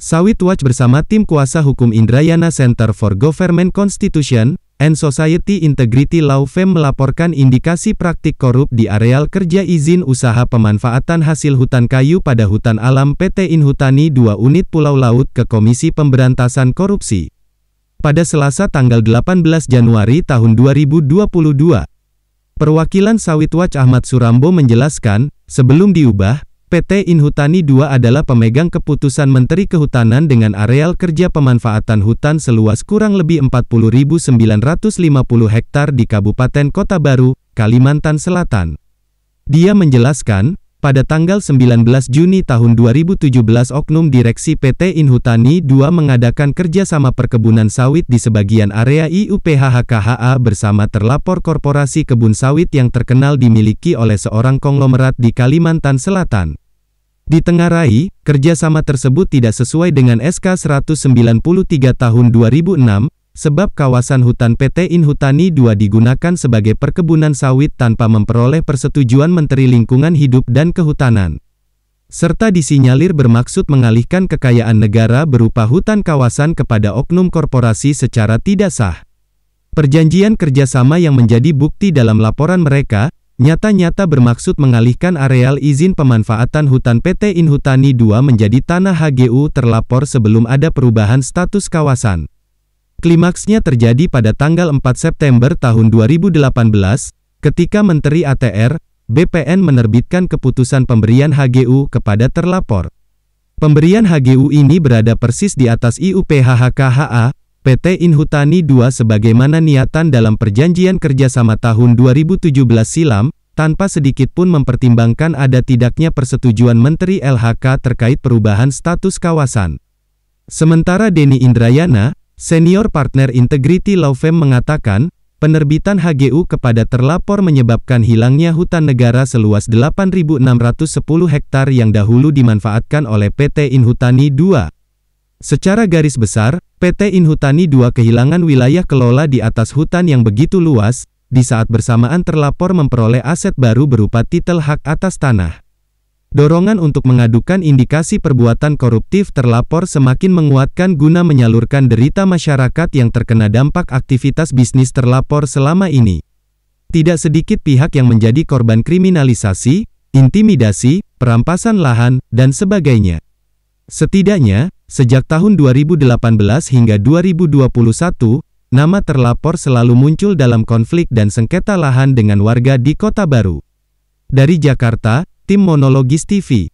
Sawit Watch bersama tim kuasa hukum Indrayana Center for Government Constitution and Society Integrity Law Firm e melaporkan indikasi praktik korup di areal kerja izin usaha pemanfaatan hasil hutan kayu pada hutan alam PT Inhutani 2 unit Pulau Laut ke Komisi Pemberantasan Korupsi. Pada Selasa tanggal 18 Januari tahun 2022, Perwakilan Sawit Watch Ahmad Surambo menjelaskan, sebelum diubah, PT Inhutani II adalah pemegang keputusan Menteri Kehutanan dengan areal kerja pemanfaatan hutan seluas kurang lebih 40.950 hektar di Kabupaten Kota Baru, Kalimantan Selatan. Dia menjelaskan, pada tanggal 19 Juni tahun 2017 Oknum Direksi PT Inhutani II mengadakan kerjasama perkebunan sawit di sebagian area IUPHHKHA bersama terlapor korporasi kebun sawit yang terkenal dimiliki oleh seorang konglomerat di Kalimantan Selatan. Di Ditengarai, kerjasama tersebut tidak sesuai dengan SK 193 tahun 2006, sebab kawasan hutan PT Inhutani II digunakan sebagai perkebunan sawit tanpa memperoleh persetujuan Menteri Lingkungan Hidup dan Kehutanan. Serta disinyalir bermaksud mengalihkan kekayaan negara berupa hutan kawasan kepada oknum korporasi secara tidak sah. Perjanjian kerjasama yang menjadi bukti dalam laporan mereka, nyata-nyata bermaksud mengalihkan areal izin pemanfaatan hutan PT Inhutani II menjadi tanah HGU terlapor sebelum ada perubahan status kawasan. Klimaksnya terjadi pada tanggal 4 September tahun 2018, ketika Menteri ATR, BPN menerbitkan keputusan pemberian HGU kepada terlapor. Pemberian HGU ini berada persis di atas IUPHHKHA, PT Inhutani II sebagaimana niatan dalam perjanjian kerjasama tahun 2017 silam, tanpa sedikit pun mempertimbangkan ada tidaknya persetujuan Menteri LHK terkait perubahan status kawasan. Sementara Denny Indrayana, Senior partner Integrity Law Firm mengatakan, penerbitan HGU kepada terlapor menyebabkan hilangnya hutan negara seluas 8.610 hektar yang dahulu dimanfaatkan oleh PT Inhutani II. Secara garis besar, PT Inhutani II kehilangan wilayah kelola di atas hutan yang begitu luas, di saat bersamaan terlapor memperoleh aset baru berupa titel hak atas tanah. Dorongan untuk mengadukan indikasi perbuatan koruptif terlapor semakin menguatkan guna menyalurkan derita masyarakat yang terkena dampak aktivitas bisnis terlapor selama ini. Tidak sedikit pihak yang menjadi korban kriminalisasi, intimidasi, perampasan lahan, dan sebagainya. Setidaknya, sejak tahun 2018 hingga 2021, nama terlapor selalu muncul dalam konflik dan sengketa lahan dengan warga di Kota Baru. Dari Jakarta, Tim Monologis TV